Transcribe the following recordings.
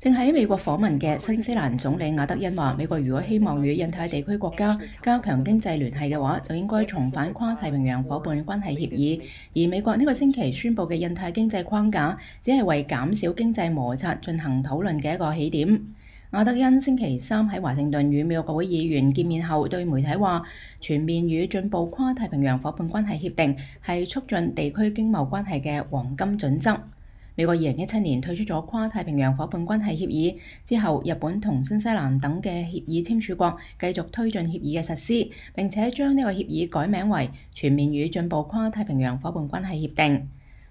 正喺美国访问嘅新西兰总理亚德恩话：，美国如果希望与印太地区国家加强经济联系嘅话，就应该重返跨太平洋伙伴关系协议。而美国呢个星期宣布嘅印太经济框架，只系为减少经济摩擦进行讨论嘅一个起点。阿德恩星期三喺华盛顿与美国会议员见面后，对媒体话：全面与进步跨太平洋伙伴关系协定系促进地区经贸关系嘅黄金准则。美国二零一七年退出咗跨太平洋伙伴关系协议之后，日本同新西兰等嘅协议签署国继续推进协议嘅实施，并且将呢个协议改名为全面与进步跨太平洋伙伴关系协定。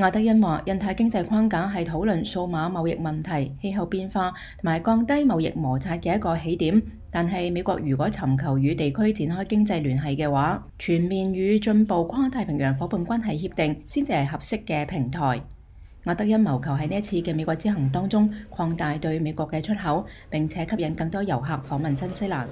亚德恩話：印太經濟框架係討論數碼貿易問題、氣候變化同埋降低貿易摩擦嘅一個起點。但係美國如果尋求與地區展開經濟聯繫嘅話，全面與進步跨太平洋伙伴關係協定先至係合適嘅平台。亚德恩謀求喺呢一次嘅美國之行當中擴大對美國嘅出口，並且吸引更多遊客訪問新西蘭。